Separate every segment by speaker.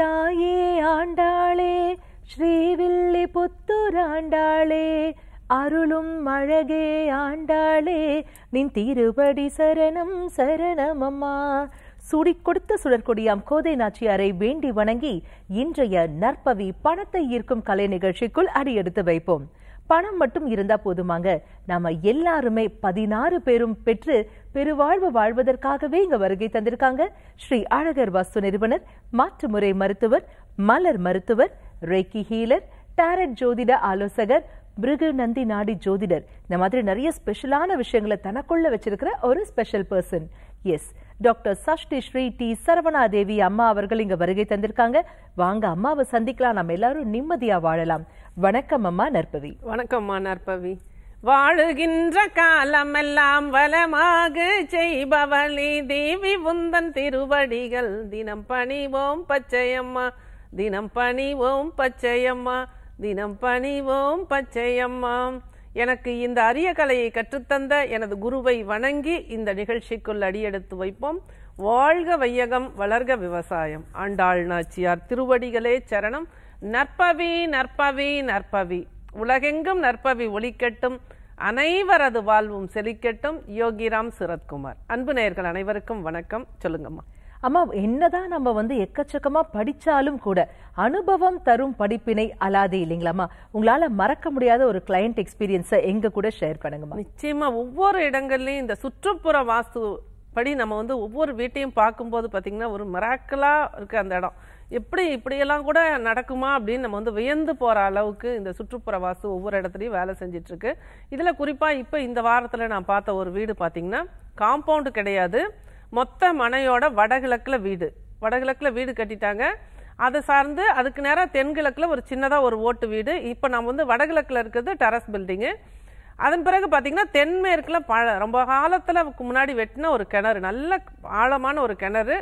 Speaker 1: தாயே ஆண்டாளே ஸ்ரீவில்லி புத்துராண்டாளே அருளும் அழகே ஆண்டாளே நின் திருபடி சரணம் சரணமம்மா சுடி கொடுத்த சுடற்கொடியாம் கோதை நாச்சியாரை வேண்டி வணங்கி இன்றைய நற்பவி பணத்தை ஈர்க்கும் கலை நிகழ்ச்சிக்குள் அடியெடுத்து வைப்போம் பணம் மட்டும் இருந்தா போதுமாங்க நாம எல்லாருமே பதினாறு பேரும் பெற்று பெருவாழ்வு வாழ்வதற்காகவே இங்க வருகை தந்திருக்காங்க ஸ்ரீ அழகர் வாஸ்து நிறுவனர் மாற்றுமுறை மருத்துவர் மலர் மருத்துவர் ரேக்கி ஹீலர் டேரட் ஜோதிட ஆலோசகர் பிருகு நந்தி நாடி ஜோதிடர் இந்த மாதிரி நிறைய ஸ்பெஷலான விஷயங்களை தனக்குள்ள வச்சிருக்கிற ஒரு special person as doctor Sashti Sri T Devi அம்மா அவர்கள் இங்க வருகை தந்திருக்காங்க வாங்க அம்மாவை சந்திக்கலாம் நம்ம எல்லாரும் நிம்மதியா வாழலாம் வணக்கம் அம்மா நற்பவி
Speaker 2: வணக்கம்மா நற்பவி வாழுகின்ற காலமெல்லாம் வளமாக செய்பவளி தேவி உந்தன் திருவடிகள் தினம் பணிவோம் பச்சையம்மா தினம் பணிவோம் பச்சையம்மா தினம் பணிவோம் பச்சையம்மா எனக்கு இந்த அரிய கலையை கற்றுத்தந்த எனது குருவை வணங்கி இந்த நிகழ்ச்சிக்குள் அடியெடுத்து வைப்போம் வாழ்க வையகம் வளர்க விவசாயம் ஆண்டாள் நாச்சியார் திருவடிகளே சரணம் நற்பவி நற்பவி நற்பவி உலகெங்கும் நற்பவி ஒழிக்கட்டும் அனைவரது வாழ்வும் செழிக்கட்டும் யோகிராம் சிரத்குமார் அன்பு நேயர்கள் அனைவருக்கும் வணக்கம் சொல்லுங்கம்மா
Speaker 1: அம்மா என்னதான் நம்ம வந்து எக்கச்சக்கமா படிச்சாலும் கூட அனுபவம் தரும் படிப்பினை அலாது இல்லைங்களாம்மா உங்களால மறக்க முடியாத ஒரு கிளைண்ட் எக்ஸ்பீரியன்ஸை எங்க கூட ஷேர் பண்ணுங்கம்மா
Speaker 2: நிச்சயமா ஒவ்வொரு இடங்கள்லயும் இந்த சுற்றுப்புற வாஸ்து படி நம்ம வந்து ஒவ்வொரு வீட்டையும் பார்க்கும்போது பார்த்தீங்கன்னா ஒரு மிராக்கலாக இருக்கு அந்த இடம் எப்படி இப்படியெல்லாம் கூட நடக்குமா அப்படின்னு நம்ம வந்து வியந்து போகிற அளவுக்கு இந்த சுற்றுப்புற வாசு ஒவ்வொரு இடத்துலையும் வேலை செஞ்சிட்ருக்கு இதில் குறிப்பாக இப்போ இந்த வாரத்தில் நான் பார்த்த ஒரு வீடு பார்த்திங்கன்னா காம்பவுண்டு கிடையாது மொத்த மனையோட வடகிழக்கில் வீடு வடகிழக்கில் வீடு கட்டிட்டாங்க அதை சார்ந்து அதுக்கு நேராக தென்கிழக்கில் ஒரு சின்னதாக ஒரு ஓட்டு வீடு இப்போ நம்ம வந்து வடகிழக்கில் இருக்கிறது டெரஸ் பில்டிங்கு அதன் பிறகு பார்த்திங்கன்னா தென்மேற்கில் பழ ரொம்ப காலத்தில் முன்னாடி வெட்டின ஒரு கிணறு நல்ல ஆழமான ஒரு கிணறு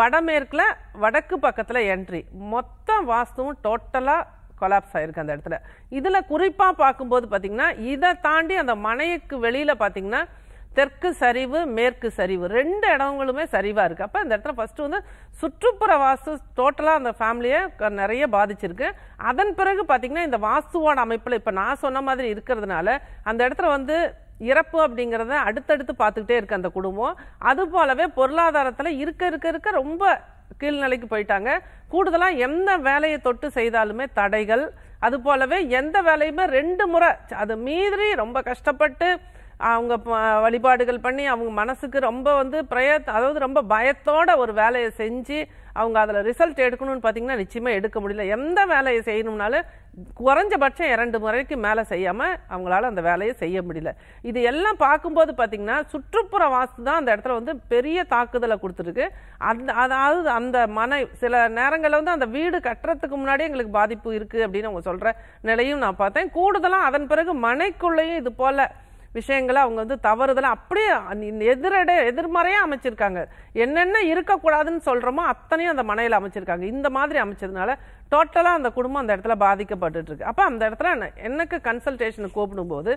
Speaker 2: வடமேற்கில் வடக்கு பக்கத்தில் என்ட்ரி மொத்த வாஸ்துவும் டோட்டலாக கொலாப்ஸ் ஆகிருக்கு அந்த இடத்துல இதில் குறிப்பாக பார்க்கும்போது பார்த்திங்கன்னா இதை தாண்டி அந்த மனைக்கு வெளியில் பார்த்திங்கன்னா தெற்கு சரிவு மேற்கு சரிவு ரெண்டு இடங்களுமே சரிவாக இருக்குது அப்போ அந்த இடத்துல ஃபஸ்ட்டு வந்து சுற்றுப்புற வாஸ்து டோட்டலாக அந்த ஃபேமிலியை நிறைய பாதிச்சிருக்கு அதன் பிறகு பார்த்திங்கன்னா இந்த வாஸ்துவோட அமைப்பில் இப்போ நான் சொன்ன மாதிரி இருக்கிறதுனால அந்த இடத்துல வந்து இறப்பு அப்படிங்கிறத அடுத்தடுத்து பார்த்துக்கிட்டே இருக்கு அந்த குடும்பம் அது போலவே பொருளாதாரத்தில் இருக்க இருக்க இருக்க ரொம்ப கீழ்நிலைக்கு போயிட்டாங்க கூடுதலாக எந்த வேலையை தொட்டு செய்தாலுமே தடைகள் அது போலவே எந்த வேலையுமே ரெண்டு முறை அது மீறி ரொம்ப கஷ்டப்பட்டு அவங்க வழிபாடுகள் பண்ணி அவங்க மனசுக்கு ரொம்ப வந்து பிரய அதாவது ரொம்ப பயத்தோட ஒரு வேலையை செஞ்சு அவங்க அதில் ரிசல்ட் எடுக்கணும்னு பார்த்தீங்கன்னா நிச்சயமாக எடுக்க முடியல எந்த வேலையை செய்யணும்னாலும் குறைஞ்சபட்சம் இரண்டு முறைக்கு மேலே செய்யாமல் அவங்களால அந்த வேலையை செய்ய முடியல இது எல்லாம் பார்க்கும்போது பார்த்தீங்கன்னா சுற்றுப்புற வாஸ்து தான் அந்த இடத்துல வந்து பெரிய தாக்குதலை கொடுத்துருக்கு அந்த அதாவது அந்த மனை சில நேரங்களில் வந்து அந்த வீடு கட்டுறதுக்கு முன்னாடி எங்களுக்கு பாதிப்பு இருக்குது அப்படின்னு அவங்க சொல்கிற நிலையும் நான் பார்த்தேன் கூடுதலாக அதன் பிறகு மனைக்குள்ளேயும் இது போல் விஷயங்களை அவங்க வந்து தவறுதலாக அப்படியே எதிரடை எதிர்மறையாக அமைச்சிருக்காங்க என்னென்ன இருக்கக்கூடாதுன்னு சொல்கிறோமோ அத்தனையும் அந்த மனையில் அமைச்சிருக்காங்க இந்த மாதிரி அமைச்சதுனால டோட்டலாக அந்த குடும்பம் அந்த இடத்துல பாதிக்கப்பட்டுருக்கு அப்போ அந்த இடத்துல எனக்கு கன்சல்டேஷனை கூப்பிடும்போது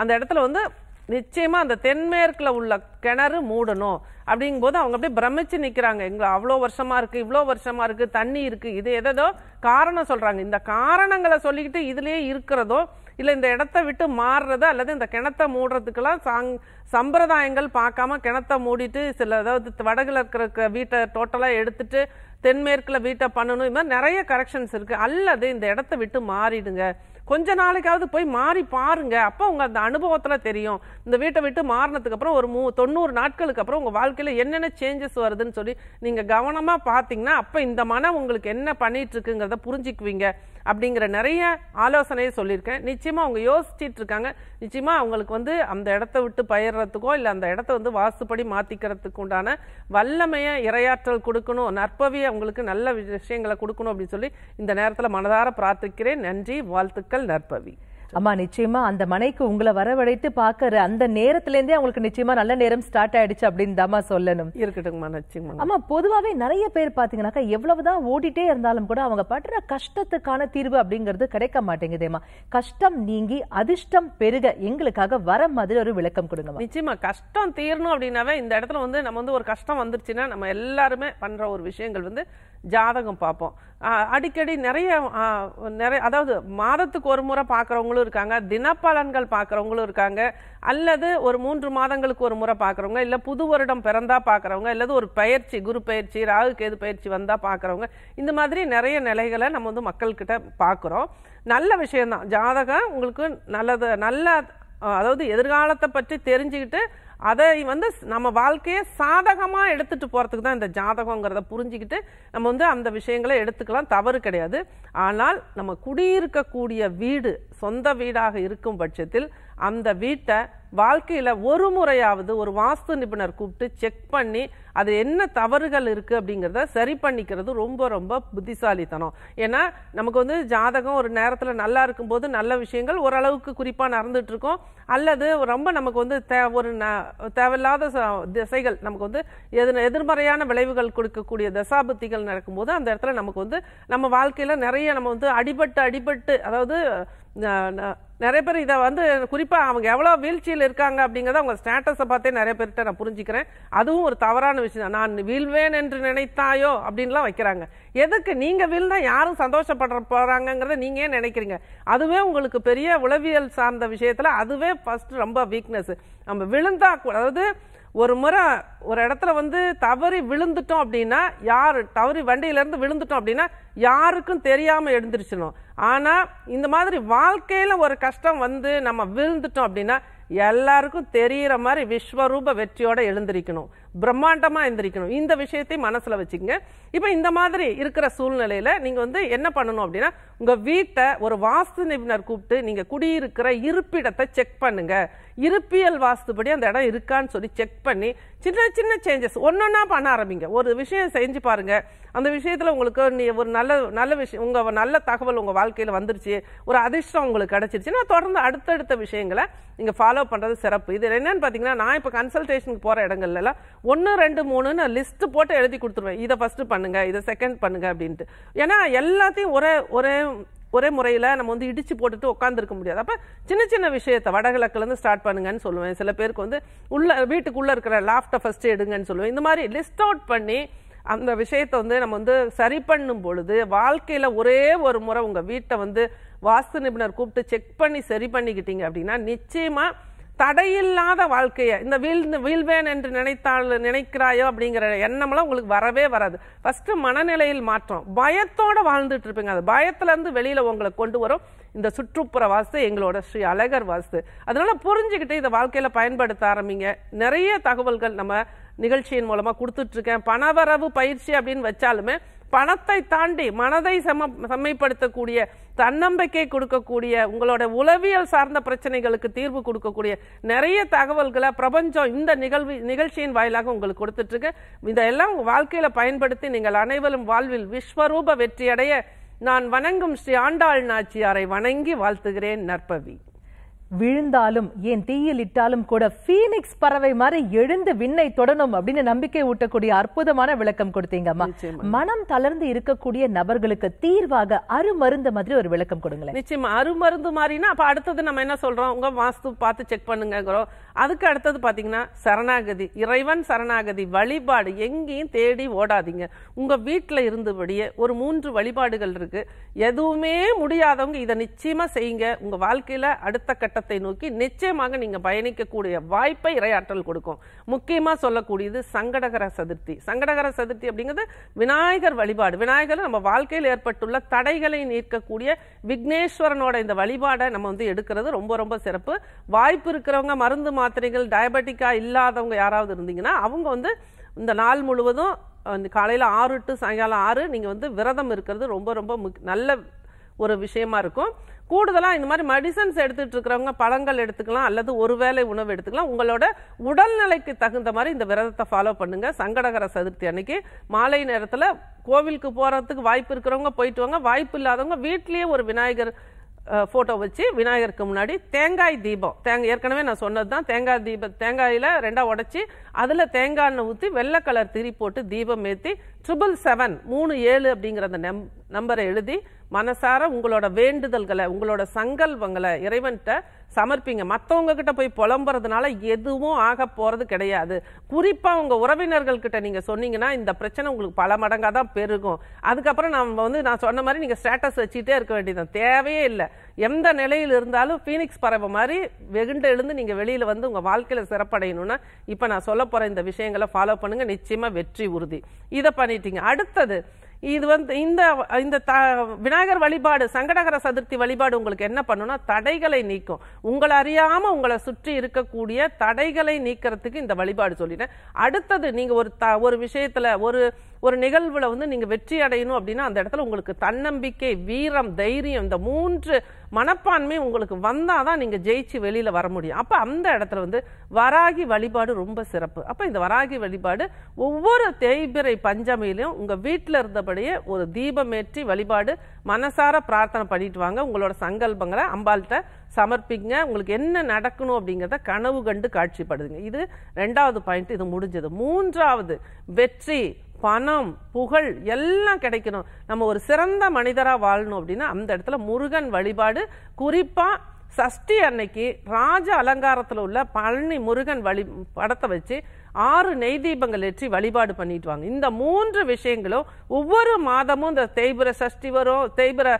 Speaker 2: அந்த இடத்துல வந்து நிச்சயமாக அந்த தென்மேற்கில் உள்ள கிணறு மூடணும் அப்படிங்கும் போது அவங்க அப்படியே பிரமிச்சு நிற்கிறாங்க எங்களை அவ்வளோ வருஷமாக இருக்குது இவ்வளோ வருஷமாக இருக்குது தண்ணி இருக்குது இது எதோ காரணம் சொல்கிறாங்க இந்த காரணங்களை சொல்லிக்கிட்டு இதுலேயே இருக்கிறதோ இல்லை இந்த இடத்த விட்டு மாறுறது அல்லது இந்த கிணத்தை மூடுறதுக்கெல்லாம் சாங் சம்பிரதாயங்கள் பார்க்காம கிணத்தை மூடிட்டு சில அதாவது வடகில் இருக்கிற வீட்டை டோட்டலாக எடுத்துட்டு தென்மேற்கில் வீட்டை பண்ணணும் இது மாதிரி நிறைய கரெக்ஷன்ஸ் இருக்குது அல்லது இந்த இடத்த விட்டு மாறிடுங்க கொஞ்ச நாளைக்காவது போய் மாறி பாருங்க அப்போ உங்க அந்த அனுபவத்தில் தெரியும் இந்த வீட்டை விட்டு மாறினதுக்கு அப்புறம் ஒரு மூ தொண்ணூறு நாட்களுக்கு அப்புறம் உங்கள் வாழ்க்கையில் என்னென்ன சேஞ்சஸ் வருதுன்னு சொல்லி நீங்கள் கவனமாக பார்த்தீங்கன்னா அப்போ இந்த மனம் உங்களுக்கு என்ன பண்ணிட்டு இருக்குங்கிறத புரிஞ்சுக்குவீங்க அப்படிங்கிற நிறைய ஆலோசனையை சொல்லியிருக்கேன் நிச்சயமாக அவங்க யோசிச்சுட்டு இருக்காங்க நிச்சயமாக அவங்களுக்கு வந்து அந்த இடத்த விட்டு பயிர்றதுக்கோ இல்லை அந்த இடத்த வந்து வாசுபடி மாற்றிக்கிறதுக்கு உண்டான வல்லமையை இரையாற்றல் கொடுக்கணும் நற்பவிய அவங்களுக்கு நல்ல விஷயங்களை கொடுக்கணும் அப்படின்னு சொல்லி இந்த நேரத்தில் மனதார பிரார்த்திக்கிறேன் நன்றி வாழ்த்துக்கள் என்றால் நற்பவி
Speaker 1: அம்மா நிச்சயமா அந்த மனைக்கு உங்களை வரவழைத்து பாக்குற அந்த நேரத்துல இருந்தே அவங்களுக்கு நிச்சயமா நல்ல நேரம் ஸ்டார்ட் ஆயிடுச்சு அப்படின்னு தாமா சொல்லணும்
Speaker 2: இருக்கட்டும்மா நிச்சயமா
Speaker 1: ஆமா பொதுவாவே நிறைய பேர் பாத்தீங்கன்னாக்கா எவ்வளவுதான் ஓடிட்டே இருந்தாலும் கூட அவங்க படுற கஷ்டத்துக்கான தீர்வு அப்படிங்கிறது கிடைக்க மாட்டேங்குதேமா கஷ்டம் நீங்கி அதிர்ஷ்டம் பெருக எங்களுக்காக வர மாதிரி ஒரு விளக்கம் கொடுங்க
Speaker 2: நிச்சயமா கஷ்டம் தீரணும் அப்படின்னாவே இந்த இடத்துல வந்து நம்ம வந்து ஒரு கஷ்டம் வந்துருச்சுன்னா நம்ம எல்லாருமே பண்ற ஒரு விஷயங்கள் வந்து ஜாதகம் பார்ப்போம் அடிக்கடி நிறைய நிறைய அதாவது மாதத்துக்கு ஒரு முறை பார்க்குறவங்களும் இருக்காங்க தினப்பலன்கள் பார்க்குறவங்களும் இருக்காங்க அல்லது ஒரு மூன்று மாதங்களுக்கு ஒரு முறை பார்க்குறவங்க இல்லை புது வருடம் பிறந்தா பார்க்குறவங்க அல்லது ஒரு பயிற்சி குரு பயிற்சி ராகு கேது பயிற்சி வந்தால் பார்க்குறவங்க இந்த மாதிரி நிறைய நிலைகளை நம்ம வந்து மக்கள்கிட்ட பார்க்குறோம் நல்ல விஷயம்தான் ஜாதகம் உங்களுக்கு நல்லது நல்ல அதாவது எதிர்காலத்தை பற்றி தெரிஞ்சுக்கிட்டு அதை வந்து நம்ம வாழ்க்கையை சாதகமாக எடுத்துகிட்டு போகிறதுக்கு தான் இந்த ஜாதகங்கிறத புரிஞ்சுக்கிட்டு நம்ம வந்து அந்த விஷயங்களை எடுத்துக்கலாம் தவறு கிடையாது ஆனால் நம்ம குடியிருக்கக்கூடிய வீடு சொந்த வீடாக இருக்கும் பட்சத்தில் அந்த வீட்டை வாழ்க்கையில் ஒரு முறையாவது ஒரு வாஸ்து நிபுணர் கூப்பிட்டு செக் பண்ணி அது என்ன தவறுகள் இருக்குது அப்படிங்கிறத சரி பண்ணிக்கிறது ரொம்ப ரொம்ப புத்திசாலித்தனம் ஏன்னா நமக்கு வந்து ஜாதகம் ஒரு நேரத்தில் நல்லா இருக்கும்போது நல்ல விஷயங்கள் ஓரளவுக்கு குறிப்பாக நடந்துட்டுருக்கோம் அல்லது ரொம்ப நமக்கு வந்து ஒரு தேவையில்லாத திசைகள் நமக்கு வந்து எதிர் எதிர்மறையான விளைவுகள் கொடுக்கக்கூடிய தசாபுத்திகள் நடக்கும்போது அந்த இடத்துல நமக்கு வந்து நம்ம வாழ்க்கையில் நிறைய நம்ம வந்து அடிபட்டு அடிபட்டு அதாவது நிறைய பேர் இதை வந்து குறிப்பாக அவங்க எவ்வளோ வீழ்ச்சியில் இருக்காங்க அப்படிங்கிறத அவங்க ஸ்டேட்டஸை பார்த்தே நிறைய பேர்கிட்ட நான் புரிஞ்சுக்கிறேன் அதுவும் ஒரு தவறான விஷயம் நான் வீழ்வேன் என்று நினைத்தாயோ அப்படின்லாம் வைக்கிறாங்க எதுக்கு நீங்கள் வீழ்ந்தால் யாரும் சந்தோஷப்பட போகிறாங்கங்கிறத நீங்கள் ஏன் நினைக்கிறீங்க அதுவே உங்களுக்கு பெரிய உளவியல் சார்ந்த விஷயத்தில் அதுவே ஃபஸ்ட்டு ரொம்ப வீக்னஸ் நம்ம விழுந்தா அதாவது ஒரு முறை ஒரு இடத்துல வந்து தவறி விழுந்துட்டோம் அப்படின்னா யார் தவறி வண்டியிலேருந்து விழுந்துட்டோம் அப்படின்னா யாருக்கும் தெரியாமல் எழுந்திருச்சிடும் ஆனால் இந்த மாதிரி வாழ்க்கையில் ஒரு கஷ்டம் வந்து நம்ம விழுந்துட்டோம் அப்படின்னா எல்லாருக்கும் தெரிகிற மாதிரி விஸ்வரூப வெற்றியோட எழுந்திருக்கணும் பிரம்மாண்டமாக எழுந்திரிக்கணும் இந்த விஷயத்தையும் மனசில் வச்சுக்கோங்க இப்போ இந்த மாதிரி இருக்கிற சூழ்நிலையில் நீங்கள் வந்து என்ன பண்ணணும் அப்படின்னா உங்கள் வீட்டை ஒரு வாஸ்து நிபுணர் கூப்பிட்டு நீங்கள் குடியிருக்கிற இருப்பிடத்தை செக் பண்ணுங்கள் இருப்பியல் வாஸ்துபடி அந்த இடம் இருக்கான்னு சொல்லி செக் பண்ணி சின்ன சின்ன சேஞ்சஸ் ஒன்றா பண்ண ஆரம்பிங்க ஒரு விஷயம் செஞ்சு பாருங்க அந்த விஷயத்தில் உங்களுக்கு நீ ஒரு நல்ல நல்ல விஷயம் உங்கள் நல்ல தகவல் உங்கள் வாழ்க்கையில் வந்துருச்சு ஒரு அதிர்ஷ்டம் உங்களுக்கு நான் தொடர்ந்து அடுத்தடுத்த விஷயங்களை நீங்கள் ஃபாலோ பண்ணுறது சிறப்பு இது என்னன்னு பார்த்தீங்கன்னா நான் இப்போ கன்சல்டேஷனுக்கு போகிற இடங்கள்லாம் ஒன்று ரெண்டு மூணுன்னு லிஸ்ட் போட்டு எழுதி கொடுத்துருவேன் இதை ஃபஸ்ட்டு பண்ணுங்கள் இதை செகண்ட் பண்ணுங்கள் அப்படின்ட்டு ஏன்னா எல்லாத்தையும் ஒரே ஒரே ஒரே முறையில் நம்ம வந்து இடித்து போட்டுட்டு உட்காந்துருக்க முடியாது அப்போ சின்ன சின்ன விஷயத்தை வடகிழக்குலேருந்து ஸ்டார்ட் பண்ணுங்கன்னு சொல்லுவேன் சில பேருக்கு வந்து உள்ள வீட்டுக்குள்ளே இருக்கிற லாஃப்டை ஃபஸ்ட்டு எடுங்கன்னு சொல்லுவேன் இந்த மாதிரி லிஸ்ட் அவுட் பண்ணி அந்த விஷயத்தை வந்து நம்ம வந்து சரி பண்ணும் பொழுது வாழ்க்கையில் ஒரே ஒரு முறை உங்கள் வீட்டை வந்து வாஸ்து நிபுணர் கூப்பிட்டு செக் பண்ணி சரி பண்ணிக்கிட்டீங்க அப்படின்னா நிச்சயமாக தடையில்லாத வாழ்க்கையை இந்த வீழ் வீழ்வேன் என்று நினைத்தாள் நினைக்கிறாயோ அப்படிங்கிற எண்ணம்லாம் உங்களுக்கு வரவே வராது ஃபஸ்ட்டு மனநிலையில் மாற்றம் பயத்தோடு வாழ்ந்துட்டு இருப்பீங்க அது பயத்துலேருந்து வெளியில் உங்களை கொண்டு வரும் இந்த சுற்றுப்புற வாஸ்து எங்களோட ஸ்ரீ அழகர் வாஸ்து அதனால் புரிஞ்சுக்கிட்டு இதை வாழ்க்கையில் பயன்படுத்த ஆரம்பிங்க நிறைய தகவல்கள் நம்ம நிகழ்ச்சியின் மூலமாக கொடுத்துட்ருக்கேன் பணவரவு பயிற்சி அப்படின்னு வச்சாலுமே பணத்தை தாண்டி மனதை செம செம்மைப்படுத்தக்கூடிய தன்னம்பிக்கை கொடுக்கக்கூடிய உங்களோட உளவியல் சார்ந்த பிரச்சனைகளுக்கு தீர்வு கொடுக்கக்கூடிய நிறைய தகவல்களை பிரபஞ்சம் இந்த நிகழ்வு நிகழ்ச்சியின் வாயிலாக உங்களுக்கு கொடுத்துட்ருக்கு இதையெல்லாம் வாழ்க்கையில் பயன்படுத்தி நீங்கள் அனைவரும் வாழ்வில் விஸ்வரூப வெற்றியடைய நான் வணங்கும் ஸ்ரீ ஆண்டாள் நாச்சியாரை வணங்கி வாழ்த்துகிறேன் நற்பவி
Speaker 1: விழுந்தாலும் ஏன் தீயில் இட்டாலும் கூட பீனிக்ஸ் பறவை மாதிரி எழுந்து விண்ணை தொடணும் அப்படின்னு நம்பிக்கை ஊட்டக்கூடிய அற்புதமான விளக்கம் கொடுத்தீங்கம்மா மனம் தளர்ந்து இருக்கக்கூடிய நபர்களுக்கு தீர்வாக அருமருந்து மாதிரி ஒரு விளக்கம் கொடுங்களேன்
Speaker 2: நிச்சயமா அருமருந்து மாதிரினா அப்ப அடுத்தது நம்ம என்ன சொல்றோம் உங்க வாஸ்து பார்த்து செக் பண்ணுங்கிறோம் அதுக்கு அடுத்தது பாத்தீங்கன்னா சரணாகதி இறைவன் சரணாகதி வழிபாடு எங்கேயும் தேடி ஓடாதீங்க உங்க வீட்டுல இருந்தபடியே ஒரு மூன்று வழிபாடுகள் இருக்கு எதுவுமே முடியாதவங்க இதை நிச்சயமா செய்யுங்க உங்க வாழ்க்கையில அடுத்த கட்ட கட்டத்தை நோக்கி நிச்சயமாக நீங்கள் பயணிக்கக்கூடிய வாய்ப்பை இரையாற்றல் கொடுக்கும் முக்கியமாக சொல்லக்கூடியது சங்கடகர சதுர்த்தி சங்கடகர சதுர்த்தி அப்படிங்கிறது விநாயகர் வழிபாடு விநாயகர் நம்ம வாழ்க்கையில் ஏற்பட்டுள்ள தடைகளை நீக்கக்கூடிய விக்னேஸ்வரனோட இந்த வழிபாடை நம்ம வந்து எடுக்கிறது ரொம்ப ரொம்ப சிறப்பு வாய்ப்பு இருக்கிறவங்க மருந்து மாத்திரைகள் டயபெட்டிக்காக இல்லாதவங்க யாராவது இருந்தீங்கன்னா அவங்க வந்து இந்த நாள் முழுவதும் காலையில் ஆறு டு சாயங்காலம் ஆறு நீங்கள் வந்து விரதம் இருக்கிறது ரொம்ப ரொம்ப முக் நல்ல ஒரு விஷயமா இருக்கும் கூடுதலாக இந்த மாதிரி மெடிசன்ஸ் எடுத்துட்டு இருக்கிறவங்க பழங்கள் எடுத்துக்கலாம் அல்லது ஒரு வேளை உணவு எடுத்துக்கலாம் உங்களோட உடல்நிலைக்கு தகுந்த மாதிரி இந்த விரதத்தை ஃபாலோ பண்ணுங்கள் சங்கடகர சதுர்த்தி அன்னைக்கு மாலை நேரத்தில் கோவிலுக்கு போகிறதுக்கு வாய்ப்பு இருக்கிறவங்க போயிட்டு வாங்க வாய்ப்பு இல்லாதவங்க வீட்லேயே ஒரு விநாயகர் ஃபோட்டோ வச்சு விநாயகருக்கு முன்னாடி தேங்காய் தீபம் தேங்காய் ஏற்கனவே நான் சொன்னது தான் தேங்காய் தீபம் தேங்காயில் ரெண்டாக உடச்சி அதில் தேங்காய் எண்ணெய் ஊற்றி வெள்ளை கலர் திரி போட்டு தீபம் ஏற்றி ட்ரிபிள் செவன் மூணு ஏழு அப்படிங்கிற அந்த நம்பரை எழுதி மனசார உங்களோட வேண்டுதல்களை உங்களோட சங்கல்பங்களை இறைவன்கிட்ட சமர்ப்பிங்க மற்றவங்க கிட்ட போய் புலம்புறதுனால எதுவும் ஆக போகிறது கிடையாது குறிப்பாக உங்கள் உறவினர்கள்கிட்ட நீங்கள் சொன்னீங்கன்னா இந்த பிரச்சனை உங்களுக்கு பல மடங்காக தான் பெருகும் அதுக்கப்புறம் நம்ம வந்து நான் சொன்ன மாதிரி நீங்கள் ஸ்டேட்டஸ் வச்சுட்டே இருக்க வேண்டியதான் தேவையே இல்லை எந்த நிலையில் இருந்தாலும் ஃபீனிக்ஸ் பறவை மாதிரி வெகுண்டு எழுந்து நீங்கள் வெளியில் வந்து உங்கள் வாழ்க்கையில் சிறப்படையணும்னா இப்போ நான் சொல்ல போகிற இந்த விஷயங்களை ஃபாலோ பண்ணுங்கள் நிச்சயமா வெற்றி உறுதி இதை பண்ணிட்டீங்க அடுத்தது இது வந்து இந்த இந்த த விநாயகர் வழிபாடு சங்கடகர சதுர்த்தி வழிபாடு உங்களுக்கு என்ன பண்ணுன்னா தடைகளை நீக்கும் உங்களை அறியாமல் உங்களை சுற்றி இருக்கக்கூடிய தடைகளை நீக்கிறதுக்கு இந்த வழிபாடு சொல்லிட்டேன் அடுத்தது நீங்கள் ஒரு த ஒரு விஷயத்தில் ஒரு ஒரு நிகழ்வில் வந்து நீங்கள் வெற்றி அடையணும் அப்படின்னா அந்த இடத்துல உங்களுக்கு தன்னம்பிக்கை வீரம் தைரியம் இந்த மூன்று மனப்பான்மை உங்களுக்கு வந்தால் தான் நீங்கள் ஜெயிச்சு வெளியில் வர முடியும் அப்போ அந்த இடத்துல வந்து வராகி வழிபாடு ரொம்ப சிறப்பு அப்போ இந்த வராகி வழிபாடு ஒவ்வொரு தேய்பிரை பஞ்சமையிலையும் உங்கள் வீட்டில் இருந்தபடியே ஒரு தீபமேற்றி வழிபாடு மனசார பிரார்த்தனை பண்ணிட்டு வாங்க உங்களோட சங்கல்பங்களை அம்பாள்கிட்ட சமர்ப்பிங்க உங்களுக்கு என்ன நடக்கணும் அப்படிங்கிறத கனவு கண்டு காட்சிப்படுதுங்க இது ரெண்டாவது பாயிண்ட் இது முடிஞ்சது மூன்றாவது வெற்றி பணம் புகழ் எல்லாம் கிடைக்கணும் நம்ம ஒரு சிறந்த மனிதராக வாழணும் அப்படின்னா அந்த இடத்துல முருகன் வழிபாடு குறிப்பாக சஷ்டி அன்னைக்கு ராஜ அலங்காரத்தில் உள்ள பழனி முருகன் வழி படத்தை வச்சு ஆறு நெய் தீபங்கள் ஏற்றி வழிபாடு பண்ணிட்டு வாங்க இந்த மூன்று விஷயங்களும் ஒவ்வொரு மாதமும் இந்த தேய்பிர சஷ்டி வரும் தேய்பிர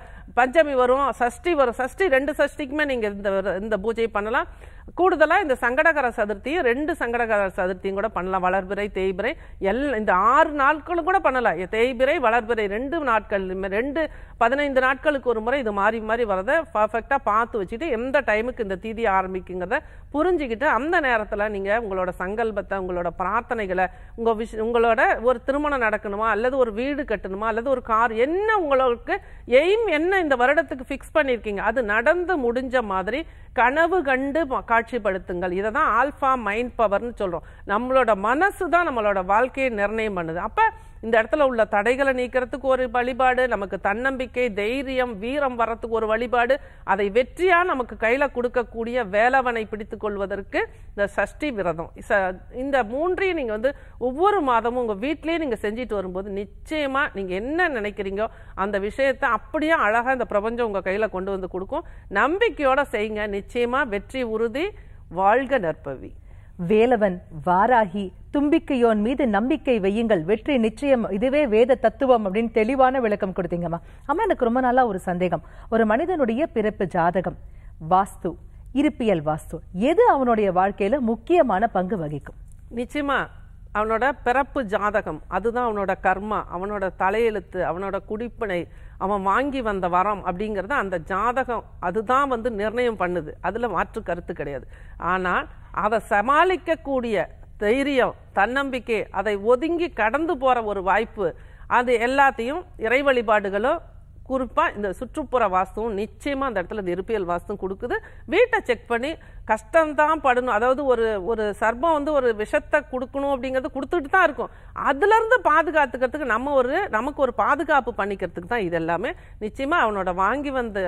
Speaker 2: பஞ்சமி வரும் சஷ்டி வரும் சஷ்டி ரெண்டு சஷ்டிக்குமே நீங்கள் இந்த இந்த பூஜையை பண்ணலாம் கூடுதலாக இந்த சங்கடகர சதுர்த்தியும் ரெண்டு சங்கடகர சதுர்த்தியும் கூட பண்ணலாம் வளர்பிறை தேய்பிறை எல் இந்த ஆறு நாட்களும் கூட பண்ணலாம் தேய்பிறை வளர்பிறை ரெண்டு நாட்கள் ரெண்டு பதினைந்து நாட்களுக்கு ஒரு முறை இது மாறி மாறி வரதை பர்ஃபெக்டாக பார்த்து வச்சுட்டு எந்த டைமுக்கு இந்த தீதி ஆரம்பிக்குங்கிறத புரிஞ்சுக்கிட்டு அந்த நேரத்தில் நீங்கள் உங்களோட சங்கல்பத்தை உங்களோட பிரார்த்தனைகளை உங்கள் விஷ் உங்களோட ஒரு திருமணம் நடக்கணுமா அல்லது ஒரு வீடு கட்டணுமா அல்லது ஒரு கார் என்ன உங்களுக்கு எய்ம் என்ன இந்த வருடத்துக்கு ஃபிக்ஸ் பண்ணியிருக்கீங்க அது நடந்து முடிஞ்ச மாதிரி கனவு கண்டு காட்சிப்படுத்துங்கள் இதை தான் ஆல்ஃபா மைண்ட் பவர்னு சொல்கிறோம் நம்மளோட மனசு தான் நம்மளோட வாழ்க்கையை நிர்ணயம் பண்ணுது அப்போ இந்த இடத்துல உள்ள தடைகளை நீக்கிறதுக்கு ஒரு வழிபாடு நமக்கு தன்னம்பிக்கை தைரியம் வீரம் வரத்துக்கு ஒரு வழிபாடு அதை வெற்றியா நமக்கு கையில கொடுக்கக்கூடிய வேலவனை பிடித்து கொள்வதற்கு இந்த சஷ்டி விரதம் இந்த மூன்றையும் நீங்க வந்து ஒவ்வொரு மாதமும் உங்க வீட்லயே நீங்க செஞ்சுட்டு வரும்போது நிச்சயமா நீங்க என்ன நினைக்கிறீங்க அந்த விஷயத்தை அப்படியே அழகா இந்த பிரபஞ்சம் உங்க கையில கொண்டு வந்து கொடுக்கும் நம்பிக்கையோட செய்யுங்க நிச்சயமா வெற்றி உறுதி வாழ்க நற்பவி
Speaker 1: வேலவன் வாராகி தும்பிக்கையோன் மீது நம்பிக்கை வையுங்கள் வெற்றி நிச்சயம் இதுவே வேத தத்துவம் அப்படின்னு தெளிவான விளக்கம் கொடுத்தீங்கம்மா அம்மா எனக்கு ரொம்ப நாளா ஒரு சந்தேகம் ஒரு மனிதனுடைய பிறப்பு ஜாதகம் வாஸ்து இருப்பியல் வாஸ்து எது அவனுடைய வாழ்க்கையில முக்கியமான பங்கு வகிக்கும்
Speaker 2: நிச்சயமா அவனோட பிறப்பு ஜாதகம் அதுதான் அவனோட கர்மா அவனோட தலையெழுத்து அவனோட குடிப்பினை அவன் வாங்கி வந்த வரம் அப்படிங்கிறத அந்த ஜாதகம் அதுதான் வந்து நிர்ணயம் பண்ணுது அதில் மாற்று கருத்து கிடையாது ஆனால் அதை சமாளிக்கக்கூடிய தைரியம் தன்னம்பிக்கை அதை ஒதுங்கி கடந்து போகிற ஒரு வாய்ப்பு அது எல்லாத்தையும் இறை வழிபாடுகளும் குறிப்பாக இந்த சுற்றுப்புற வாஸ்துவும் நிச்சயமாக அந்த இடத்துல இருப்பியல் வாஸ்தும் கொடுக்குது வீட்டை செக் பண்ணி கஷ்டம்தான் படணும் அதாவது ஒரு ஒரு சர்பம் வந்து ஒரு விஷத்தை கொடுக்கணும் அப்படிங்கிறது கொடுத்துட்டு தான் இருக்கும் அதுலேருந்து பாதுகாத்துக்கிறதுக்கு நம்ம ஒரு நமக்கு ஒரு பாதுகாப்பு பண்ணிக்கிறதுக்கு தான் இது எல்லாமே நிச்சயமாக அவனோட வாங்கி வந்த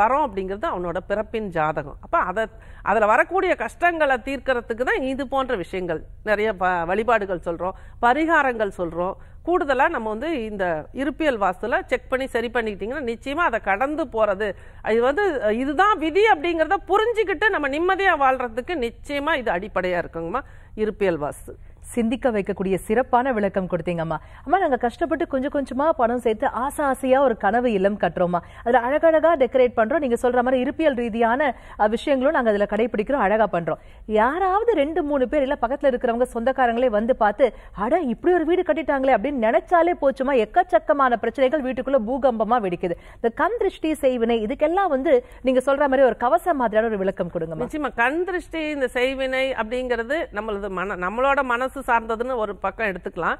Speaker 2: வரோம் அப்படிங்கிறது அவனோட பிறப்பின் ஜாதகம் அப்போ அதை அதில் வரக்கூடிய கஷ்டங்களை தீர்க்கறதுக்கு தான் இது போன்ற விஷயங்கள் நிறைய வழிபாடுகள் சொல்கிறோம் பரிகாரங்கள் சொல்கிறோம் கூடுதலாக நம்ம வந்து இந்த இருப்பியல் வாஸ்துல செக் பண்ணி சரி பண்ணிக்கிட்டிங்கன்னா நிச்சயமாக அதை கடந்து போகிறது இது வந்து இதுதான் விதி அப்படிங்கிறத புரிஞ்சுக்கிட்டு நம்ம நிம்மதியாக வாழ்கிறதுக்கு நிச்சயமாக இது அடிப்படையாக இருக்குங்கம்மா இருப்பியல் வாஸ்து
Speaker 1: சிந்திக்க வைக்கக்கூடிய சிறப்பான விளக்கம் கொடுத்தீங்கம்மா அம்மா நாங்க கஷ்டப்பட்டு கொஞ்சம் கொஞ்சமா பணம் சேர்த்து ஆசை ஆசையா ஒரு கனவு இல்லம் கட்டுறோம்மா அதுல அழகழகா டெக்கரேட் பண்றோம் நீங்க சொல்ற மாதிரி இருப்பியல் ரீதியான விஷயங்களும் நாங்க அதுல கடைபிடிக்கிறோம் அழகா பண்றோம் யாராவது ரெண்டு மூணு பேர் இல்ல பக்கத்துல இருக்கிறவங்க சொந்தக்காரங்களே வந்து பார்த்து அட இப்படி ஒரு வீடு கட்டிட்டாங்களே அப்படின்னு நினைச்சாலே போச்சுமா எக்கச்சக்கமான பிரச்சனைகள் வீட்டுக்குள்ள பூகம்பமா வெடிக்குது இந்த கண் திருஷ்டி செய்வினை இதுக்கெல்லாம் வந்து நீங்க சொல்ற மாதிரி ஒரு கவச மாதிரியான ஒரு விளக்கம் கொடுங்க
Speaker 2: கண் திருஷ்டி இந்த செய்வினை அப்படிங்கிறது நம்மளது மன நம்மளோட மனசு அரசு சார்ந்ததுன்னு ஒரு பக்கம் எடுத்துக்கலாம்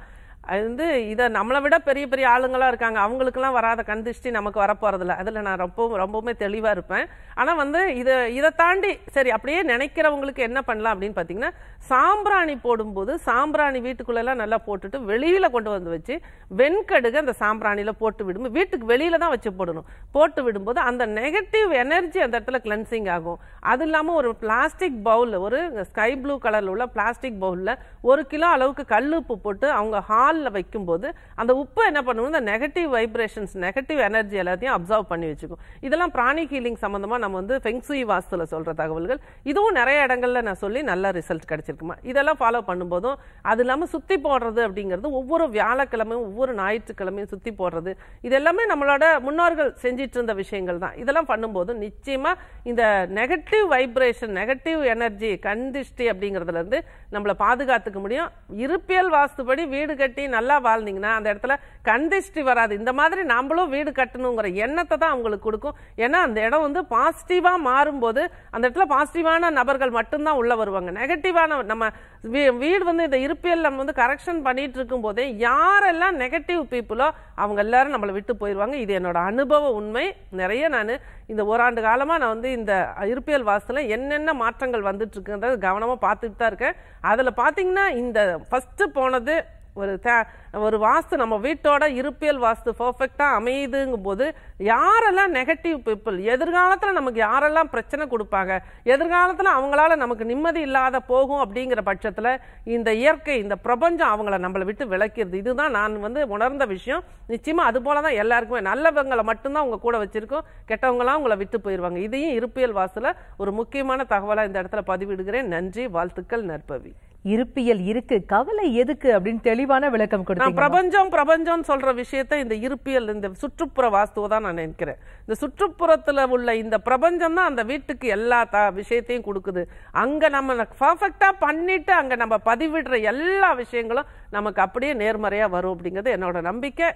Speaker 2: அது வந்து இதை நம்மளை விட பெரிய பெரிய ஆளுங்களாக இருக்காங்க அவங்களுக்கெல்லாம் வராத கந்திஷ்டி நமக்கு வரப்போகிறதில்ல அதில் நான் ரொம்பவும் ரொம்பவுமே தெளிவாக இருப்பேன் ஆனால் வந்து இதை இதை தாண்டி சரி அப்படியே நினைக்கிறவங்களுக்கு என்ன பண்ணலாம் அப்படின்னு பார்த்தீங்கன்னா சாம்பிராணி போடும்போது சாம்பிராணி வீட்டுக்குள்ளெல்லாம் நல்லா போட்டுட்டு வெளியில் கொண்டு வந்து வச்சு வெண்கடுகு அந்த சாம்பிராணியில் போட்டு விடும் வீட்டுக்கு வெளியில் தான் வச்சு போடணும் போட்டு விடும்போது அந்த நெகட்டிவ் எனர்ஜி அந்த இடத்துல கிளென்சிங் ஆகும் அது இல்லாமல் ஒரு பிளாஸ்டிக் பவுலில் ஒரு ஸ்கை ப்ளூ கலரில் உள்ள பிளாஸ்டிக் பவுலில் ஒரு கிலோ அளவுக்கு கல் உப்பு போட்டு அவங்க ஹால் காலில் வைக்கும்போது அந்த உப்பு என்ன பண்ணுவோம் இந்த நெகட்டிவ் வைப்ரேஷன்ஸ் நெகட்டிவ் எனர்ஜி எல்லாத்தையும் அப்சர்வ் பண்ணி வச்சுக்கும் இதெல்லாம் பிராணி ஹீலிங் சம்மந்தமாக நம்ம வந்து ஃபெங்சுயி வாஸ்துல சொல்கிற தகவல்கள் இதுவும் நிறைய இடங்களில் நான் சொல்லி நல்ல ரிசல்ட் கிடச்சிருக்குமா இதெல்லாம் ஃபாலோ பண்ணும்போதும் அது இல்லாமல் சுற்றி போடுறது அப்படிங்கிறது ஒவ்வொரு வியாழக்கிழமையும் ஒவ்வொரு ஞாயிற்றுக்கிழமையும் சுற்றி போடுறது இது எல்லாமே நம்மளோட முன்னோர்கள் செஞ்சிட்டு இருந்த விஷயங்கள் தான் இதெல்லாம் பண்ணும்போது நிச்சயமாக இந்த நெகட்டிவ் வைப்ரேஷன் நெகட்டிவ் எனர்ஜி கண்டிஷ்டி அப்படிங்கிறதுலேருந்து நம்மளை பாதுகாத்துக்க முடியும் இருப்பியல் வாஸ்துபடி வீடு கட்டி கட்டி நல்லா வாழ்ந்தீங்கன்னா அந்த இடத்துல கண் வராது இந்த மாதிரி நம்மளும் வீடு கட்டணுங்கிற எண்ணத்தை தான் அவங்களுக்கு கொடுக்கும் ஏன்னா அந்த இடம் வந்து பாசிட்டிவாக மாறும்போது அந்த இடத்துல பாசிட்டிவான நபர்கள் மட்டும்தான் உள்ளே வருவாங்க நெகட்டிவான நம்ம வீடு வந்து இந்த இருப்பியல் நம்ம வந்து கரெக்ஷன் பண்ணிட்டு இருக்கும் போதே யாரெல்லாம் நெகட்டிவ் பீப்புளோ அவங்க எல்லாரும் நம்மளை விட்டு போயிடுவாங்க இது என்னோட அனுபவ உண்மை நிறைய நான் இந்த ஓராண்டு காலமாக நான் வந்து இந்த இருப்பியல் வாசத்தில் என்னென்ன மாற்றங்கள் வந்துட்டு இருக்குன்றது கவனமாக பார்த்துட்டு தான் இருக்கேன் அதில் பார்த்தீங்கன்னா இந்த ஃபஸ்ட்டு போனது ஒரு தே ஒரு வாஸ்து நம்ம வீட்டோட இருப்பியல் வாஸ்து பர்ஃபெக்டாக அமையுதுங்கும் போது யாரெல்லாம் நெகட்டிவ் பீப்புள் எதிர்காலத்தில் நமக்கு யாரெல்லாம் பிரச்சனை கொடுப்பாங்க எதிர்காலத்தில் அவங்களால நமக்கு நிம்மதி இல்லாத போகும் அப்படிங்கிற பட்சத்தில் இந்த இயற்கை இந்த பிரபஞ்சம் அவங்கள நம்மளை விட்டு விளக்கிறது இதுதான் நான் வந்து உணர்ந்த விஷயம் நிச்சயமாக அது போல தான் எல்லாருக்குமே நல்லவங்களை மட்டும்தான் உங்கள் கூட வச்சுருக்கோம் கெட்டவங்களாம் உங்களை விட்டு போயிடுவாங்க இதையும் இருப்பியல் வாஸ்தில் ஒரு முக்கியமான தகவலாக இந்த இடத்துல பதிவிடுகிறேன் நன்றி வாழ்த்துக்கள் நற்பவி
Speaker 1: இருப்பியல் இருக்கு கவலை எதுக்கு அப்படின்னு தெளிவான விளக்கம் கொடுத்தேன்
Speaker 2: பிரபஞ்சம் பிரபஞ்சம் சொல்ற விஷயத்த இந்த இருப்பியல் இந்த சுற்றுப்புற வாஸ்துவை தான் நான் நினைக்கிறேன் இந்த சுற்றுப்புறத்துல உள்ள இந்த பிரபஞ்சம் தான் அந்த வீட்டுக்கு எல்லா விஷயத்தையும் கொடுக்குது அங்க நம்ம பர்ஃபெக்டா பண்ணிட்டு அங்க நம்ம பதிவிடுற எல்லா விஷயங்களும் நமக்கு அப்படியே நேர்மறையா வரும் அப்படிங்கிறது என்னோட நம்பிக்கை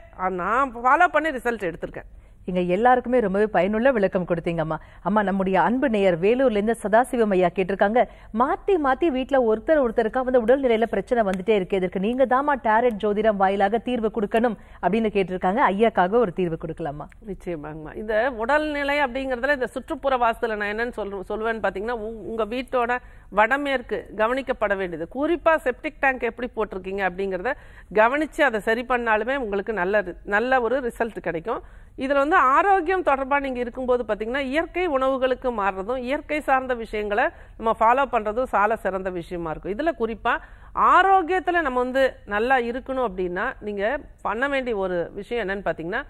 Speaker 2: நான் ஃபாலோ பண்ணி ரிசல்ட் எடுத்திருக்கேன்
Speaker 1: இங்க எல்லாருக்குமே ரொம்பவே பயனுள்ள விளக்கம் கொடுத்தீங்க அம்மா அம்மா நம்முடைய அன்பு நேயர் வேலூர்லேருந்து சதாசிவம் ஐயா கேட்டிருக்காங்க மாத்தி மாத்தி வீட்டில் ஒருத்தர் ஒருத்தருக்கா வந்து உடல் நிலையில பிரச்சனை வந்துட்டே இருக்கு இதற்கு நீங்க தாமா டேரட் ஜோதிடம் வாயிலாக தீர்வு கொடுக்கணும் அப்படின்னு கேட்டிருக்காங்க ஐயாக்காக ஒரு தீர்வு கொடுக்கலாமா நிச்சயமாங்கம்மா இந்த
Speaker 2: உடல்நிலை அப்படிங்கறதுல இந்த சுற்றுப்புற வாசல நான் என்னன்னு சொல்றேன் சொல்வேன்னு பார்த்தீங்கன்னா உங்க வீட்டோட வடமேற்கு கவனிக்கப்பட வேண்டியது குறிப்பாக செப்டிக் டேங்க் எப்படி போட்டிருக்கீங்க அப்படிங்கிறத கவனித்து அதை சரி பண்ணாலுமே உங்களுக்கு நல்ல நல்ல ஒரு ரிசல்ட் கிடைக்கும் இதில் வந்து ஆரோக்கியம் தொடர்பாக நீங்கள் இருக்கும்போது பார்த்தீங்கன்னா இயற்கை உணவுகளுக்கு மாறுறதும் இயற்கை சார்ந்த விஷயங்களை நம்ம ஃபாலோ பண்ணுறதும் சால சிறந்த விஷயமா இருக்கும் இதில் குறிப்பாக ஆரோக்கியத்தில் நம்ம வந்து நல்லா இருக்கணும் அப்படின்னா நீங்கள் பண்ண வேண்டிய ஒரு விஷயம் என்னென்னு பார்த்தீங்கன்னா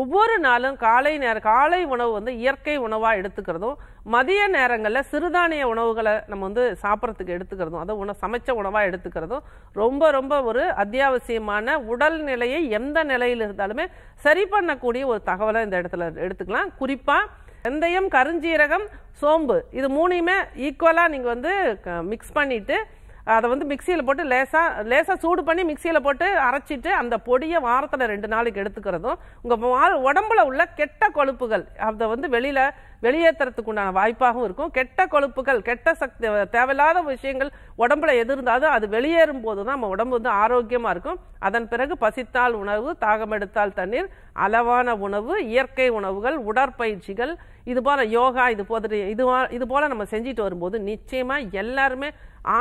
Speaker 2: ஒவ்வொரு நாளும் காலை நேர காலை உணவு வந்து இயற்கை உணவாக எடுத்துக்கிறதும் மதிய நேரங்களில் சிறுதானிய உணவுகளை நம்ம வந்து சாப்பிட்றதுக்கு எடுத்துக்கிறதும் அதை உணவு சமைச்ச உணவாக எடுத்துக்கிறதும் ரொம்ப ரொம்ப ஒரு அத்தியாவசியமான உடல் நிலையை எந்த நிலையில் இருந்தாலுமே சரி பண்ணக்கூடிய ஒரு தகவலை இந்த இடத்துல எடுத்துக்கலாம் குறிப்பாக வெந்தயம் கருஞ்சீரகம் சோம்பு இது மூணையுமே ஈக்குவலாக நீங்கள் வந்து மிக்ஸ் பண்ணிவிட்டு அதை வந்து மிக்சியில் போட்டு லேசாக லேசாக சூடு பண்ணி மிக்சியில் போட்டு அரைச்சிட்டு அந்த பொடியை வாரத்தில் ரெண்டு நாளைக்கு எடுத்துக்கிறதும் உங்கள் உடம்புல உள்ள கெட்ட கொழுப்புகள் அதை வந்து வெளியில் வெளியேற்றுறதுக்கு உண்டான வாய்ப்பாகவும் இருக்கும் கெட்ட கொழுப்புகள் கெட்ட சக்தி தேவையில்லாத விஷயங்கள் உடம்புல எது இருந்தாலும் அது வெளியேறும் போது தான் நம்ம உடம்பு வந்து ஆரோக்கியமாக இருக்கும் அதன் பிறகு பசித்தால் உணவு தாகம் எடுத்தால் தண்ணீர் அளவான உணவு இயற்கை உணவுகள் உடற்பயிற்சிகள் இது போல் யோகா இது போதிரி இது இது போல் நம்ம செஞ்சுட்டு வரும்போது நிச்சயமாக எல்லாருமே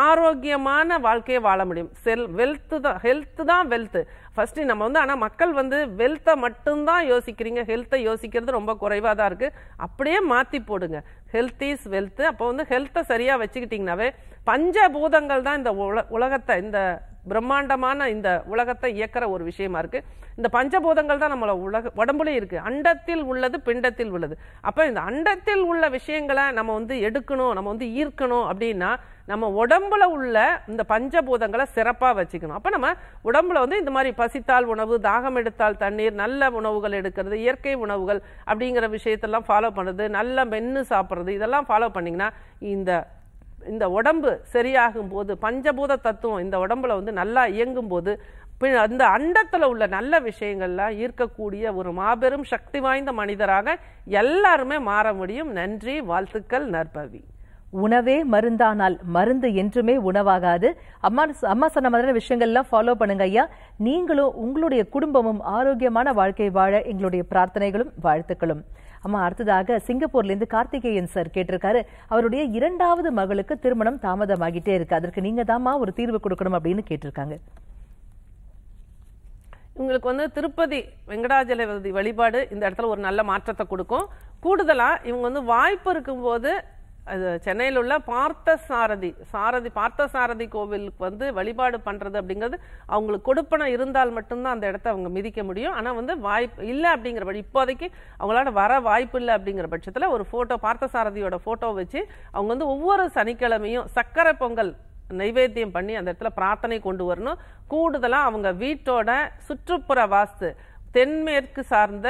Speaker 2: ஆரோக்கியமான வாழ்க்கையை வாழ முடியும் செல் வெல்த்து தான் ஹெல்த்து தான் வெல்த்து ஃபஸ்ட்டு நம்ம வந்து ஆனால் மக்கள் வந்து வெல்த்தை மட்டும்தான் யோசிக்கிறீங்க ஹெல்த்தை யோசிக்கிறது ரொம்ப குறைவாக தான் இருக்குது அப்படியே மாற்றி போடுங்க ஹெல்த் இஸ் வெல்த்து அப்போ வந்து ஹெல்த்தை சரியாக வச்சுக்கிட்டிங்கனாவே பஞ்சபூதங்கள் தான் இந்த உல உலகத்தை இந்த பிரம்மாண்டமான இந்த உலகத்தை இயக்கிற ஒரு விஷயமா இருக்கு இந்த பஞ்சபூதங்கள் தான் நம்மள உலக உடம்புலயும் இருக்கு அண்டத்தில் உள்ளது பிண்டத்தில் உள்ளது அப்போ இந்த அண்டத்தில் உள்ள விஷயங்களை நம்ம வந்து எடுக்கணும் நம்ம வந்து ஈர்க்கணும் அப்படின்னா நம்ம உடம்புல உள்ள இந்த பஞ்சபூதங்களை சிறப்பாக வச்சுக்கணும் அப்போ நம்ம உடம்புல வந்து இந்த மாதிரி பசித்தால் உணவு தாகம் எடுத்தால் தண்ணீர் நல்ல உணவுகள் எடுக்கிறது இயற்கை உணவுகள் அப்படிங்கிற விஷயத்தெல்லாம் ஃபாலோ பண்ணுறது நல்ல மென்று சாப்பிட்றது இதெல்லாம் ஃபாலோ பண்ணிங்கன்னா இந்த இந்த உடம்பு சரியாகும் போது பஞ்சபூத தத்துவம் இந்த உடம்புல வந்து நல்லா இயங்கும் போது அந்த அண்டத்தில் உள்ள நல்ல விஷயங்கள்லாம் ஈர்க்கக்கூடிய ஒரு மாபெரும் சக்தி வாய்ந்த மனிதராக எல்லாருமே மாற முடியும் நன்றி வாழ்த்துக்கள் நற்பவி
Speaker 1: உணவே மருந்தானால் மருந்து என்றுமே உணவாகாது அம்மா அம்மா சொன்ன மாதிரியான விஷயங்கள்லாம் ஃபாலோ பண்ணுங்க ஐயா நீங்களும் உங்களுடைய குடும்பமும் ஆரோக்கியமான வாழ்க்கை வாழ எங்களுடைய பிரார்த்தனைகளும் வாழ்த்துக்களும் அம்மா அடுத்ததாக சிங்கப்பூர்லேருந்து கார்த்திகேயன் சார் கேட்டிருக்காரு அவருடைய இரண்டாவது மகளுக்கு திருமணம் தாமதமாகிட்டே இருக்கு அதற்கு நீங்க தாமா ஒரு தீர்வு கொடுக்கணும் அப்படின்னு கேட்டிருக்காங்க
Speaker 2: இவங்களுக்கு வந்து திருப்பதி வெங்கடாஜலபதி வழிபாடு இந்த இடத்துல ஒரு நல்ல மாற்றத்தை கொடுக்கும் கூடுதலாக இவங்க வந்து வாய்ப்பு இருக்கும்போது அது சென்னையில் உள்ள பார்த்த சாரதி சாரதி பார்த்த சாரதி கோவிலுக்கு வந்து வழிபாடு பண்ணுறது அப்படிங்கிறது அவங்களுக்கு கொடுப்பனை இருந்தால் மட்டும்தான் அந்த இடத்த அவங்க மிதிக்க முடியும் ஆனால் வந்து வாய்ப்பு இல்லை அப்படிங்கிற பட்சம் இப்போதைக்கு அவங்களால வர வாய்ப்பு இல்லை அப்படிங்கிற பட்சத்தில் ஒரு ஃபோட்டோ பார்த்த சாரதியோட ஃபோட்டோ வச்சு அவங்க வந்து ஒவ்வொரு சனிக்கிழமையும் சக்கரை பொங்கல் நைவேத்தியம் பண்ணி அந்த இடத்துல பிரார்த்தனை கொண்டு வரணும் கூடுதலாக அவங்க வீட்டோட சுற்றுப்புற வாஸ்து தென்மேற்கு சார்ந்த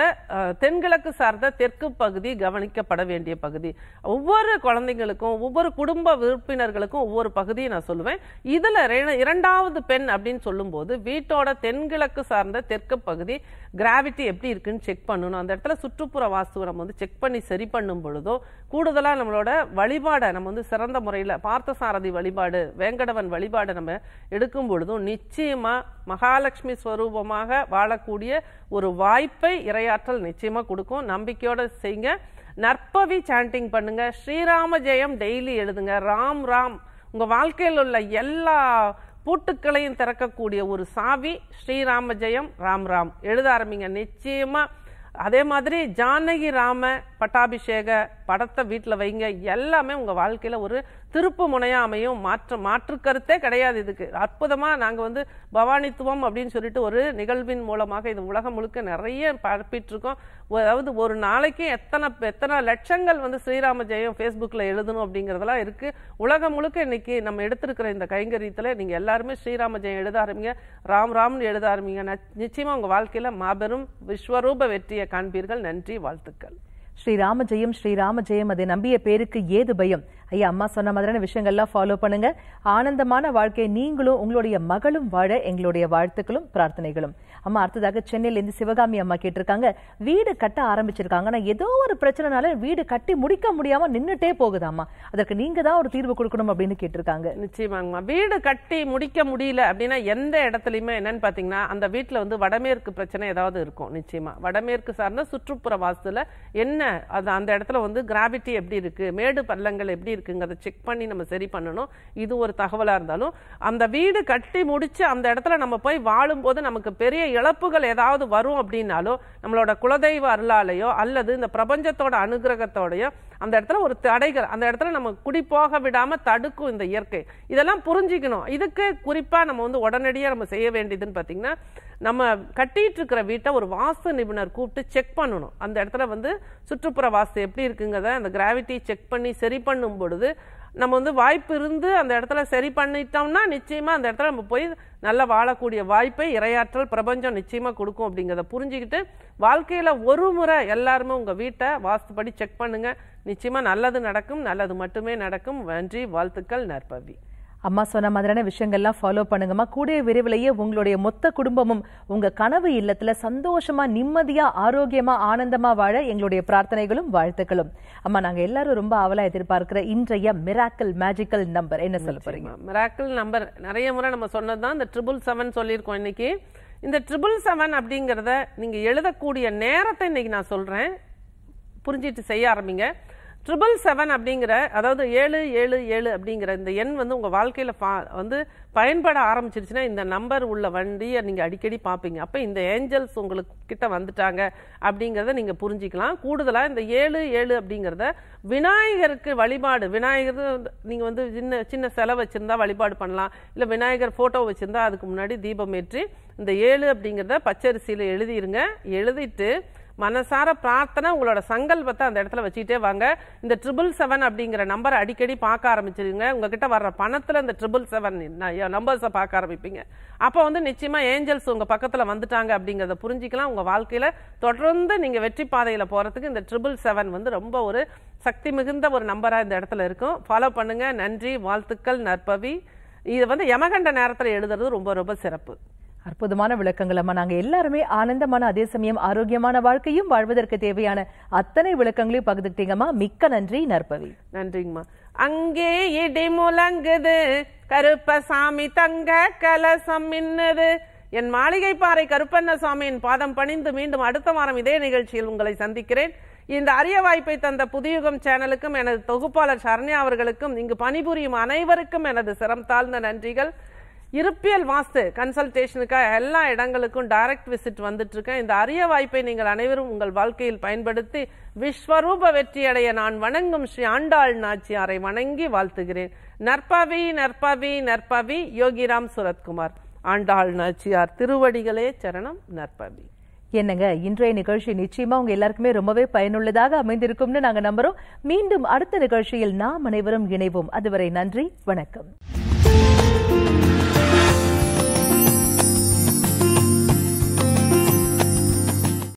Speaker 2: தென்கிழக்கு சார்ந்த தெற்கு பகுதி கவனிக்கப்பட வேண்டிய பகுதி ஒவ்வொரு குழந்தைங்களுக்கும் ஒவ்வொரு குடும்ப உறுப்பினர்களுக்கும் ஒவ்வொரு பகுதியை நான் சொல்லுவேன் இதில் இரண்டாவது பெண் அப்படின்னு சொல்லும்போது வீட்டோட தென்கிழக்கு சார்ந்த தெற்கு பகுதி கிராவிட்டி எப்படி இருக்குன்னு செக் பண்ணணும் அந்த இடத்துல சுற்றுப்புற வாஸ்து நம்ம வந்து செக் பண்ணி சரி பண்ணும் பொழுதோ கூடுதலாக நம்மளோட வழிபாடை நம்ம வந்து சிறந்த முறையில் பார்த்தசாரதி வழிபாடு வேங்கடவன் வழிபாடை நம்ம எடுக்கும் பொழுதும் நிச்சயமாக மகாலட்சுமி ஸ்வரூபமாக வாழக்கூடிய ஒரு வாய்ப்பை இரையாற்றல் நிச்சயமாக கொடுக்கும் நம்பிக்கையோடு செய்யுங்க நற்பவி சாண்டிங் பண்ணுங்க ஸ்ரீராம ஜெயம் டெய்லி எழுதுங்க ராம் ராம் உங்கள் வாழ்க்கையில் உள்ள எல்லா பூட்டுக்களையும் திறக்கக்கூடிய ஒரு சாவி ஸ்ரீராம ஜெயம் ராம் ராம் எழுத ஆரம்பிங்க நிச்சயமாக அதே மாதிரி ஜானகி ராம பட்டாபிஷேக படத்தை வீட்டில் வைங்க எல்லாமே உங்கள் வாழ்க்கையில் ஒரு திருப்பு முனையாக அமையும் மாற்ற மாற்று கருத்தே கிடையாது இதுக்கு அற்புதமாக நாங்கள் வந்து பவானித்துவம் அப்படின்னு சொல்லிட்டு ஒரு நிகழ்வின் மூலமாக இது உலகம் முழுக்க நிறைய பரப்பிட்டுருக்கோம் அதாவது ஒரு நாளைக்கு எத்தனை எத்தனை லட்சங்கள் வந்து ஸ்ரீராம ஜெயம் ஃபேஸ்புக்கில் எழுதணும் அப்படிங்கிறதெல்லாம் இருக்குது உலகம் முழுக்க இன்னைக்கு நம்ம எடுத்திருக்கிற இந்த கைங்கரியத்தில் நீங்கள் எல்லாருமே ஸ்ரீராம ஜெயம் எழுத ஆரம்பிங்க ராம் ராம்னு எழுத ஆரம்பிங்க நிச்சயமாக உங்கள் வாழ்க்கையில் மாபெரும் விஸ்வரூப வெற்றியை காண்பீர்கள் நன்றி வாழ்த்துக்கள்
Speaker 1: ஸ்ரீராம ஜெயம் ஸ்ரீராம ஜெயம் அதை நம்பிய பேருக்கு ஏது பயம் ஐயா அம்மா சொன்ன மாதிரியான விஷயங்கள்லாம் ஃபாலோ பண்ணுங்க ஆனந்தமான வாழ்க்கையை நீங்களும் உங்களுடைய மகளும் வாழ எங்களுடைய வாழ்த்துக்களும் பிரார்த்தனைகளும் அம்மா அடுத்ததாக சென்னையிலேருந்து சிவகாமி அம்மா கேட்டிருக்காங்க வீடு கட்ட ஆரம்பிச்சிருக்காங்க ஆனால் ஏதோ ஒரு பிரச்சனைனால வீடு கட்டி முடிக்க முடியாம நின்றுட்டே போகுதாம்மா அதற்கு நீங்க தான் ஒரு தீர்வு கொடுக்கணும் அப்படின்னு கேட்டிருக்காங்க
Speaker 2: நிச்சயமாங்கம்மா வீடு கட்டி முடிக்க முடியல அப்படின்னா எந்த இடத்துலையுமே என்னன்னு பார்த்தீங்கன்னா அந்த வீட்டில் வந்து வடமேற்கு பிரச்சனை ஏதாவது இருக்கும் நிச்சயமா வடமேற்கு சார்ந்த சுற்றுப்புற வாசத்தில் என்ன அது அந்த இடத்துல வந்து கிராவிட்டி எப்படி இருக்கு மேடு பள்ளங்கள் எப்படி இருக்கு இருக்குங்கிறத செக் பண்ணி நம்ம சரி பண்ணணும் இது ஒரு தகவலாக இருந்தாலும் அந்த வீடு கட்டி முடித்து அந்த இடத்துல நம்ம போய் வாழும்போது நமக்கு பெரிய இழப்புகள் ஏதாவது வரும் அப்படின்னாலும் நம்மளோட குலதெய்வ அருளாலேயோ அல்லது இந்த பிரபஞ்சத்தோட அனுகிரகத்தோடையோ அந்த இடத்துல ஒரு தடைகள் அந்த இடத்துல நம்ம குடி போக விடாமல் தடுக்கும் இந்த இயற்கை இதெல்லாம் புரிஞ்சிக்கணும் இதுக்கு குறிப்பாக நம்ம வந்து உடனடியாக நம்ம செய்ய வேண்டியதுன்னு பார்த்தீங்கன்னா நம்ம கட்டிட்டு இருக்கிற வீட்டை ஒரு வாஸ்து நிபுணர் கூப்பிட்டு செக் பண்ணணும் அந்த இடத்துல வந்து சுற்றுப்புற வாஸ்து எப்படி இருக்குங்கிறத அந்த கிராவிட்டி செக் பண்ணி சரி பண்ணும் பொழுது நம்ம வந்து வாய்ப்பு இருந்து அந்த இடத்துல சரி பண்ணிட்டோம்னா நிச்சயமாக அந்த இடத்துல நம்ம போய் நல்லா வாழக்கூடிய வாய்ப்பை இரையாற்றல் பிரபஞ்சம் நிச்சயமாக கொடுக்கும் அப்படிங்கிறத புரிஞ்சுக்கிட்டு வாழ்க்கையில் ஒரு முறை எல்லாருமே உங்கள் வீட்டை வாஸ்துப்படி செக் பண்ணுங்கள் நிச்சயமாக நல்லது நடக்கும் நல்லது மட்டுமே நடக்கும் நன்றி வாழ்த்துக்கள் நற்பவி
Speaker 1: அம்மா சொன்ன மாதிரியான விஷயங்கள்லாம் ஃபாலோ பண்ணுங்கம்மா கூடிய விரைவிலேயே உங்களுடைய மொத்த குடும்பமும் உங்க கனவு இல்லத்துல சந்தோஷமா நிம்மதியா ஆரோக்கியமா ஆனந்தமா வாழ எங்களுடைய பிரார்த்தனைகளும் வாழ்த்துக்களும் அம்மா நாங்க எல்லாரும் ரொம்ப ஆவலா எதிர்பார்க்கிற இன்றைய மிராக்கல் மேஜிக்கல் நம்பர் என்ன சொல்ல போறீங்க
Speaker 2: மிராக்கல் நம்பர் நிறைய முறை நம்ம சொன்னதுதான் இந்த ட்ரிபிள் செவன் சொல்லியிருக்கோம் இன்னைக்கு இந்த ட்ரிபிள் செவன் அப்படிங்கிறத நீங்கள் எழுதக்கூடிய நேரத்தை இன்னைக்கு நான் சொல்கிறேன் புரிஞ்சிட்டு செய்ய ஆரம்பிங்க ட்ரிபிள் செவன் அப்படிங்கிற அதாவது ஏழு ஏழு ஏழு அப்படிங்கிற இந்த எண் வந்து உங்கள் வாழ்க்கையில் பா வந்து பயன்பட ஆரம்பிச்சிருச்சுன்னா இந்த நம்பர் உள்ள வண்டியை நீங்கள் அடிக்கடி பார்ப்பீங்க அப்போ இந்த ஏஞ்சல்ஸ் உங்களுக்கு கிட்ட வந்துட்டாங்க அப்படிங்கிறத நீங்கள் புரிஞ்சிக்கலாம் கூடுதலாக இந்த ஏழு ஏழு அப்படிங்கிறத விநாயகருக்கு வழிபாடு விநாயகர் நீங்கள் வந்து சின்ன சின்ன செலவு வச்சுருந்தா வழிபாடு பண்ணலாம் இல்லை விநாயகர் ஃபோட்டோ வச்சுருந்தா அதுக்கு முன்னாடி தீபம் ஏற்றி இந்த ஏழு அப்படிங்கிறத பச்சரிசியில் எழுதிருங்க எழுதிட்டு மனசார பிரார்த்தனை உங்களோட சங்கல்பத்தை அந்த இடத்துல வச்சுக்கிட்டே வாங்க இந்த ட்ரிபிள் செவன் அப்படிங்கிற நம்பரை அடிக்கடி பார்க்க ஆரம்பிச்சிருங்க உங்ககிட்ட வர்ற பணத்தில் இந்த ட்ரிபிள் செவன் நம்பர்ஸை பார்க்க ஆரம்பிப்பீங்க அப்போ வந்து நிச்சயமாக ஏஞ்சல்ஸ் உங்கள் பக்கத்தில் வந்துட்டாங்க அப்படிங்கிறத புரிஞ்சிக்கலாம் உங்கள் வாழ்க்கையில் தொடர்ந்து நீங்கள் வெற்றி பாதையில் போகிறதுக்கு இந்த ட்ரிபிள் செவன் வந்து ரொம்ப ஒரு சக்தி மிகுந்த ஒரு நம்பராக இந்த இடத்துல இருக்கும் ஃபாலோ பண்ணுங்கள் நன்றி வாழ்த்துக்கள் நற்பவி இது வந்து யமகண்ட நேரத்தில் எழுதுறது ரொம்ப ரொம்ப சிறப்பு
Speaker 1: அற்புதமான விளக்கங்கள் அம்மா நாங்கள் எல்லாருமே ஆனந்தமான அதே சமயம் ஆரோக்கியமான வாழ்க்கையும் வாழ்வதற்கு தேவையான அத்தனை விளக்கங்களையும் பகிர்ந்துட்டீங்கம்மா மிக்க நன்றி நற்பவி
Speaker 2: நன்றிங்கம்மா அங்கே இடி முழங்குது கருப்பசாமி தங்க கலசம் மின்னது என் மாளிகை பாறை கருப்பண்ணசாமியின் பாதம் பணிந்து மீண்டும் அடுத்த வாரம் இதே நிகழ்ச்சியில் உங்களை சந்திக்கிறேன் இந்த அரிய வாய்ப்பை தந்த புதியுகம் சேனலுக்கும் எனது தொகுப்பாளர் சரண்யா அவர்களுக்கும் இங்கு பணிபுரியும் அனைவருக்கும் எனது சிரம் தாழ்ந்த நன்றிகள் இருப்பியல் வாஸ்து கன்சல்டேஷனுக்காக எல்லா இடங்களுக்கும் டைரக்ட் விசிட் இருக்கேன் இந்த அரிய வாய்ப்பை நீங்கள் அனைவரும் உங்கள் வாழ்க்கையில் பயன்படுத்தி விஸ்வரூப வெற்றியடைய நான் வணங்கும் ஸ்ரீ ஆண்டாள் நாச்சியாரை வணங்கி வாழ்த்துகிறேன் நற்பவி நற்பவி நற்பவி யோகிராம் சுரத்குமார் ஆண்டாள் நாச்சியார் திருவடிகளே சரணம் நற்பவி
Speaker 1: என்னங்க இன்றைய நிகழ்ச்சி நிச்சயமா உங்க எல்லாருக்குமே ரொம்பவே பயனுள்ளதாக அமைந்திருக்கும்னு நாங்க நம்புறோம் மீண்டும் அடுத்த நிகழ்ச்சியில் நாம் அனைவரும் இணைவோம் அதுவரை நன்றி வணக்கம்